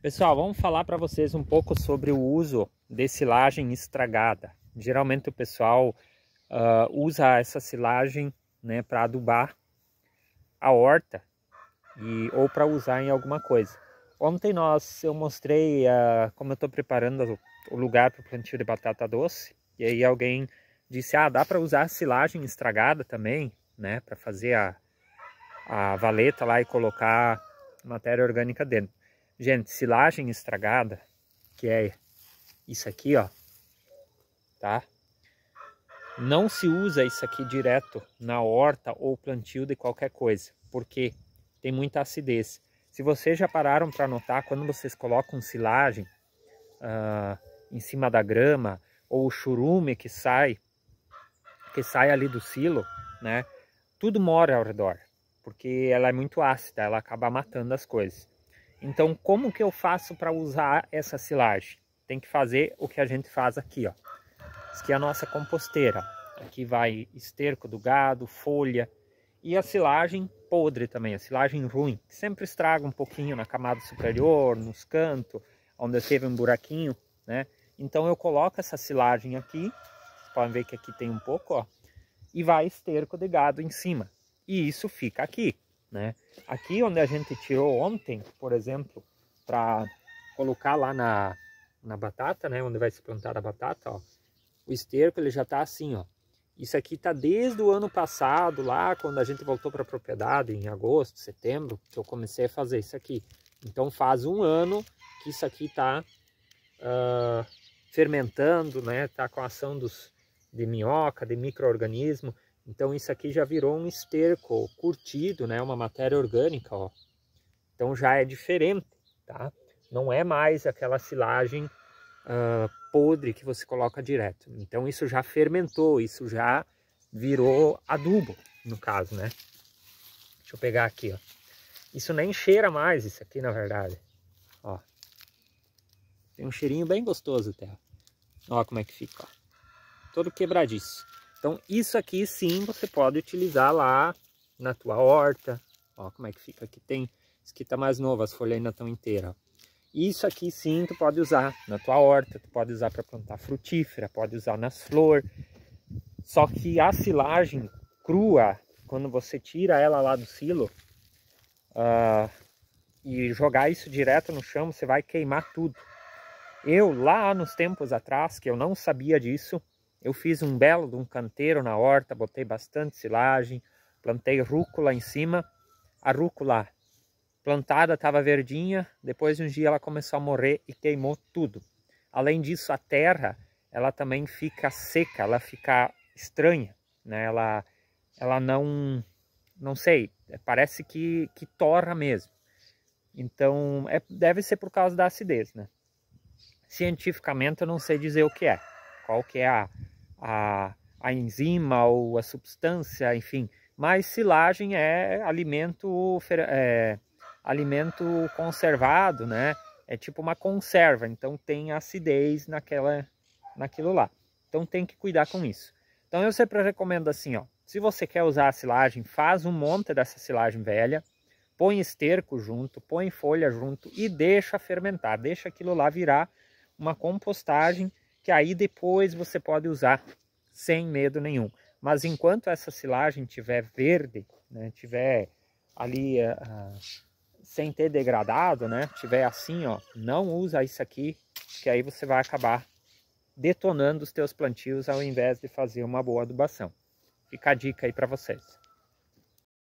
Pessoal, vamos falar para vocês um pouco sobre o uso de silagem estragada. Geralmente o pessoal uh, usa essa silagem né, para adubar a horta e, ou para usar em alguma coisa. Ontem nós, eu mostrei uh, como eu estou preparando o lugar para o plantio de batata doce e aí alguém disse, ah, dá para usar silagem estragada também, né, para fazer a, a valeta lá e colocar matéria orgânica dentro. Gente, silagem estragada, que é isso aqui, ó, tá? Não se usa isso aqui direto na horta ou plantio de qualquer coisa, porque tem muita acidez. Se vocês já pararam para notar, quando vocês colocam silagem uh, em cima da grama, ou o churume que sai, que sai ali do silo, né? Tudo mora ao redor, porque ela é muito ácida, ela acaba matando as coisas. Então, como que eu faço para usar essa silagem? Tem que fazer o que a gente faz aqui, ó. Isso aqui é a nossa composteira. Aqui vai esterco do gado, folha e a silagem podre também, a silagem ruim. Sempre estraga um pouquinho na camada superior, nos cantos, onde teve um buraquinho, né? Então eu coloco essa silagem aqui, vocês podem ver que aqui tem um pouco, ó, e vai esterco de gado em cima. E isso fica aqui né? Aqui onde a gente tirou ontem, por exemplo, para colocar lá na, na batata, né? Onde vai se plantar a batata, ó. O esterco ele já está assim, ó. Isso aqui tá desde o ano passado, lá quando a gente voltou para a propriedade, em agosto, setembro, que eu comecei a fazer isso aqui. Então faz um ano que isso aqui tá uh, fermentando, né? Tá com a ação dos, de minhoca, de micro-organismo. Então isso aqui já virou um esterco curtido, né? Uma matéria orgânica, ó. Então já é diferente, tá? Não é mais aquela silagem uh, podre que você coloca direto. Então isso já fermentou, isso já virou adubo, no caso, né? Deixa eu pegar aqui, ó. Isso nem cheira mais isso aqui, na verdade. Ó. Tem um cheirinho bem gostoso até, ó. Ó como é que fica, ó. Todo quebradiço. Então isso aqui sim você pode utilizar lá na tua horta. Ó como é que fica aqui, tem isso aqui tá mais novo, as folhas ainda estão inteiras. Isso aqui sim tu pode usar na tua horta, tu pode usar para plantar frutífera, pode usar nas flores. Só que a silagem crua, quando você tira ela lá do silo uh, e jogar isso direto no chão, você vai queimar tudo. Eu lá nos tempos atrás, que eu não sabia disso, eu fiz um belo de um canteiro na horta, botei bastante silagem, plantei rúcula em cima. A rúcula plantada estava verdinha, depois de um dia ela começou a morrer e queimou tudo. Além disso, a terra, ela também fica seca, ela fica estranha, né? Ela, ela não, não sei, parece que, que torra mesmo. Então, é, deve ser por causa da acidez, né? Cientificamente, eu não sei dizer o que é, qual que é a, a, a enzima ou a substância, enfim. Mas silagem é alimento, é, alimento conservado, né? É tipo uma conserva, então tem acidez naquela, naquilo lá. Então tem que cuidar com isso. Então eu sempre recomendo assim, ó. Se você quer usar a silagem, faz um monte dessa silagem velha, põe esterco junto, põe folha junto e deixa fermentar, deixa aquilo lá virar uma compostagem que aí depois você pode usar sem medo nenhum. Mas enquanto essa silagem tiver verde, né, tiver ali uh, sem ter degradado, né, tiver assim, ó, não usa isso aqui, que aí você vai acabar detonando os teus plantios ao invés de fazer uma boa adubação. Fica a dica aí para vocês.